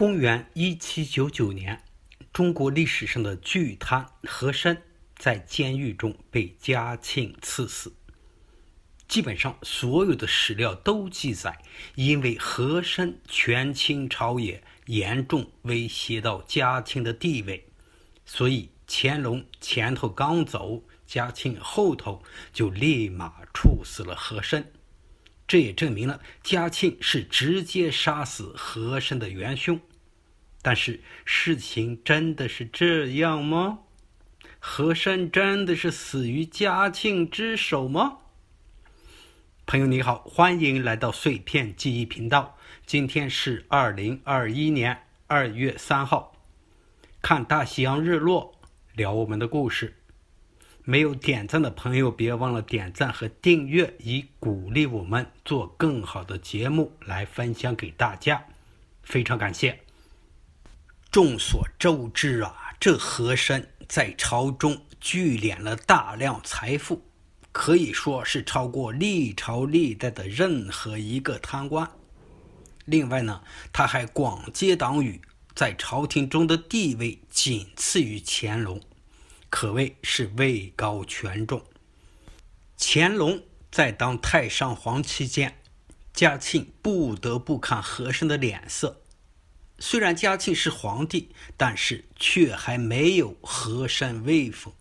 公元一七九九年，中国历史上的巨贪和珅在监狱中被嘉庆赐死。基本上所有的史料都记载，因为和珅权倾朝野，严重威胁到嘉庆的地位，所以乾隆前头刚走，嘉庆后头就立马处死了和珅。这也证明了嘉庆是直接杀死和珅的元凶，但是事情真的是这样吗？和珅真的是死于嘉庆之手吗？朋友你好，欢迎来到碎片记忆频道。今天是二零二一年二月三号，看大西洋日落，聊我们的故事。没有点赞的朋友，别忘了点赞和订阅，以鼓励我们做更好的节目来分享给大家，非常感谢。众所周知啊，这和珅在朝中聚敛了大量财富，可以说是超过历朝历代的任何一个贪官。另外呢，他还广结党羽，在朝廷中的地位仅次于乾隆。可谓是位高权重。乾隆在当太上皇期间，嘉庆不得不看和珅的脸色。虽然嘉庆是皇帝，但是却还没有和珅威风。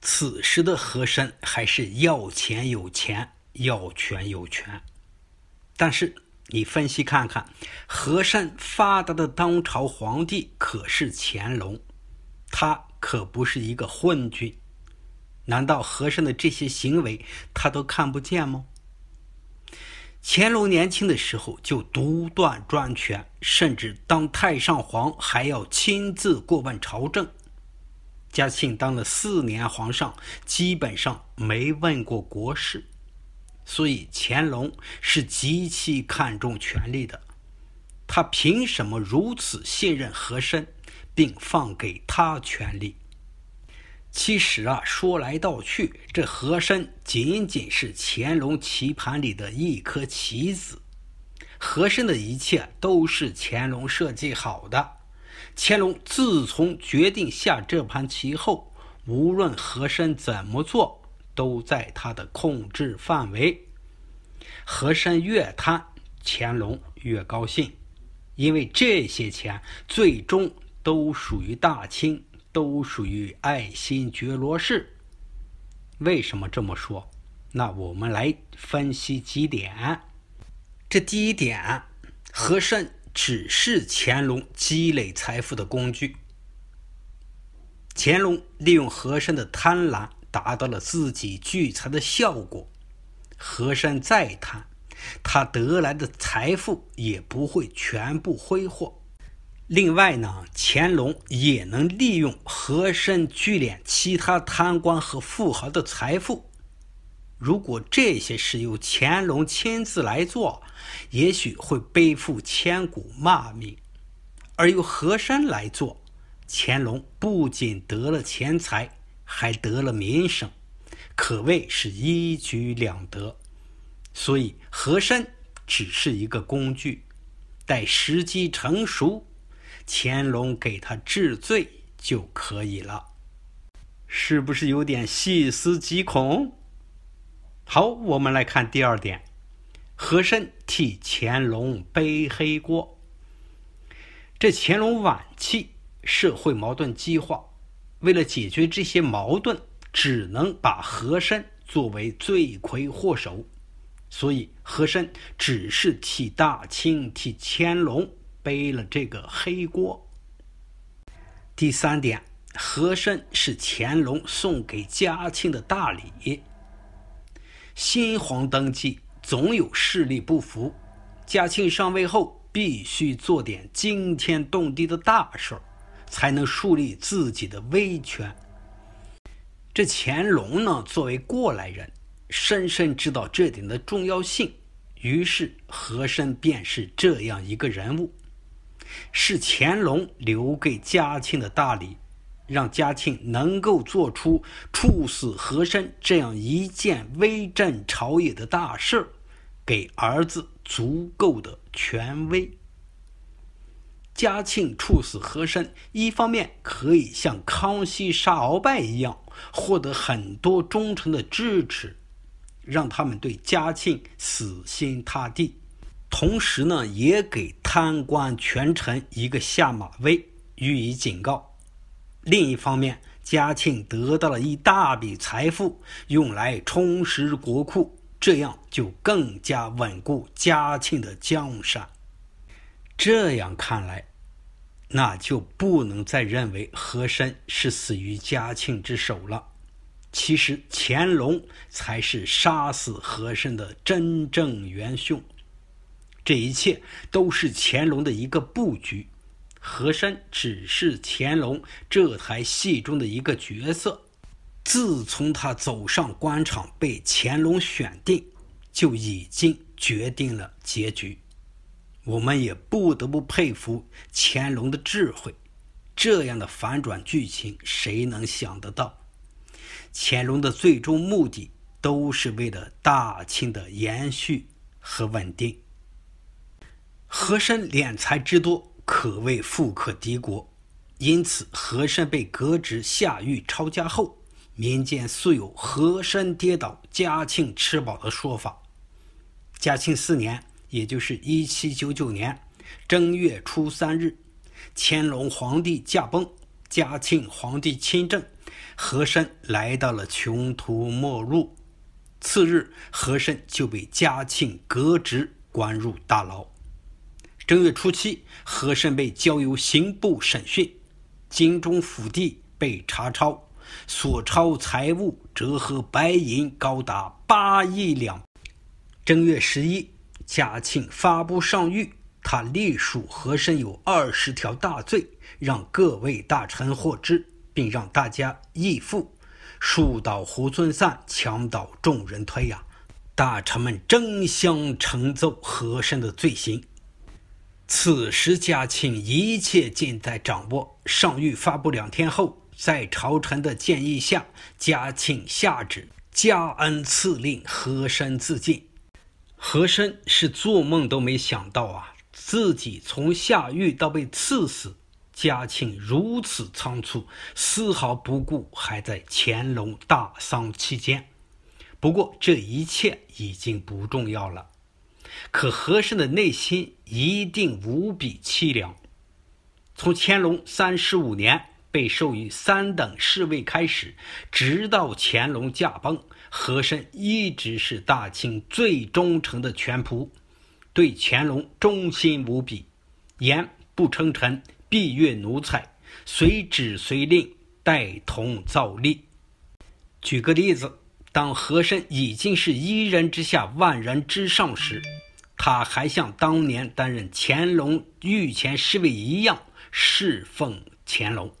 此时的和珅还是要钱有钱，要权有权。但是你分析看看，和珅发达的当朝皇帝可是乾隆，他。可不是一个昏君，难道和珅的这些行为他都看不见吗？乾隆年轻的时候就独断专权，甚至当太上皇还要亲自过问朝政。嘉庆当了四年皇上，基本上没问过国事，所以乾隆是极其看重权力的。他凭什么如此信任和珅？并放给他权力。其实啊，说来道去，这和珅仅仅是乾隆棋盘里的一颗棋子。和珅的一切都是乾隆设计好的。乾隆自从决定下这盘棋后，无论和珅怎么做，都在他的控制范围。和珅越贪，乾隆越高兴，因为这些钱最终。都属于大清，都属于爱新觉罗氏。为什么这么说？那我们来分析几点。这第一点，和珅只是乾隆积累财富的工具。乾隆利用和珅的贪婪，达到了自己聚财的效果。和珅再贪，他得来的财富也不会全部挥霍。另外呢，乾隆也能利用和珅聚敛其他贪官和富豪的财富。如果这些事由乾隆亲自来做，也许会背负千古骂名；而由和珅来做，乾隆不仅得了钱财，还得了名声，可谓是一举两得。所以，和珅只是一个工具，待时机成熟。乾隆给他治罪就可以了，是不是有点细思极恐？好，我们来看第二点，和珅替乾隆背黑锅。这乾隆晚期社会矛盾激化，为了解决这些矛盾，只能把和珅作为罪魁祸首，所以和珅只是替大清替乾隆。背了这个黑锅。第三点，和珅是乾隆送给嘉庆的大礼。新皇登基，总有势力不服。嘉庆上位后，必须做点惊天动地的大事儿，才能树立自己的威权。这乾隆呢，作为过来人，深深知道这点的重要性，于是和珅便是这样一个人物。是乾隆留给嘉庆的大礼，让嘉庆能够做出处死和珅这样一件威震朝野的大事，给儿子足够的权威。嘉庆处死和珅，一方面可以像康熙杀鳌拜一样，获得很多忠臣的支持，让他们对嘉庆死心塌地；同时呢，也给。三官权臣一个下马威，予以警告。另一方面，嘉庆得到了一大笔财富，用来充实国库，这样就更加稳固嘉庆的江山。这样看来，那就不能再认为和珅是死于嘉庆之手了。其实，乾隆才是杀死和珅的真正元凶。这一切都是乾隆的一个布局，和珅只是乾隆这台戏中的一个角色。自从他走上官场，被乾隆选定，就已经决定了结局。我们也不得不佩服乾隆的智慧。这样的反转剧情，谁能想得到？乾隆的最终目的都是为了大清的延续和稳定。和珅敛财之多，可谓富可敌国。因此，和珅被革职下狱抄家后，民间素有“和珅跌倒，嘉庆吃饱”的说法。嘉庆四年，也就是1799年正月初三日，乾隆皇帝驾崩，嘉庆皇帝亲政，和珅来到了穷途末路。次日，和珅就被嘉庆革职，关入大牢。正月初七，和珅被交由刑部审讯，京中府地被查抄，所抄财物折合白银高达八亿两。正月十一，嘉庆发布上谕，他隶属和珅有二十条大罪，让各位大臣获知，并让大家议复。树倒猢狲散，墙倒众人推呀！大臣们争相呈奏和珅的罪行。此时，嘉庆一切尽在掌握。上谕发布两天后，在朝臣的建议下，嘉庆下旨，加恩赐令和珅自尽。和珅是做梦都没想到啊，自己从下狱到被赐死，嘉庆如此仓促，丝毫不顾还在乾隆大丧期间。不过，这一切已经不重要了。可和珅的内心一定无比凄凉。从乾隆三十五年被授予三等侍卫开始，直到乾隆驾崩，和珅一直是大清最忠诚的权仆，对乾隆忠心无比，言不称臣，必越奴才，随旨随令，带同造立。举个例子，当和珅已经是一人之下，万人之上时，他还像当年担任乾隆御前侍卫一样侍奉乾隆。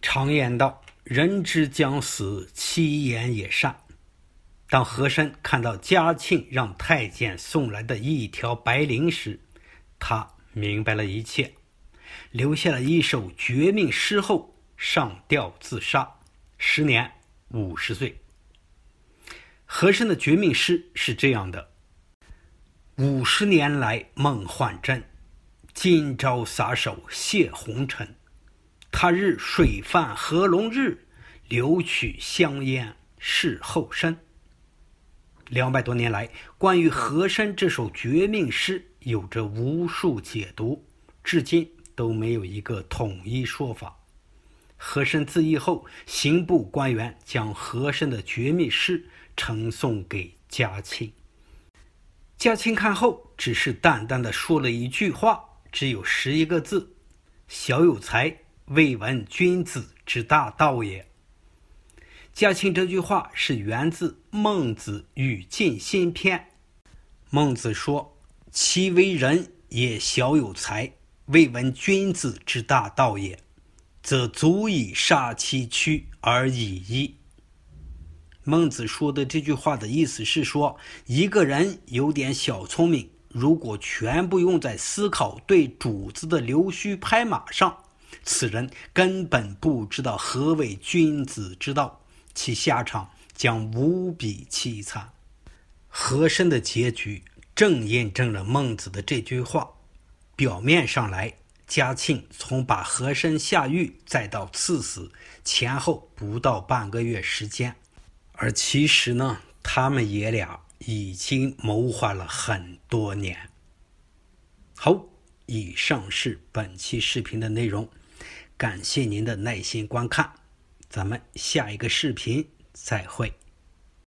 常言道：“人之将死，其言也善。”当和珅看到嘉庆让太监送来的一条白绫时，他明白了一切，留下了一首绝命诗后上吊自杀。时年，五十岁。和珅的绝命诗是这样的。五十年来梦幻真，今朝撒手谢红尘。他日水泛何龙日，留取香烟是后身。两百多年来，关于和珅这首绝命诗有着无数解读，至今都没有一个统一说法。和珅自缢后，刑部官员将和珅的绝命诗呈送给嘉庆。嘉庆看后，只是淡淡的说了一句话，只有十一个字：“小有才，未闻君子之大道也。”嘉庆这句话是源自《孟子·与尽心篇》。孟子说：“其为人也小有才，未闻君子之大道也，则足以杀其躯而已矣。”孟子说的这句话的意思是说，一个人有点小聪明，如果全部用在思考对主子的溜须拍马上，此人根本不知道何为君子之道，其下场将无比凄惨。和珅的结局正印证了孟子的这句话。表面上来，嘉庆从把和珅下狱再到赐死，前后不到半个月时间。而其实呢，他们爷俩已经谋划了很多年。好，以上是本期视频的内容，感谢您的耐心观看，咱们下一个视频再会。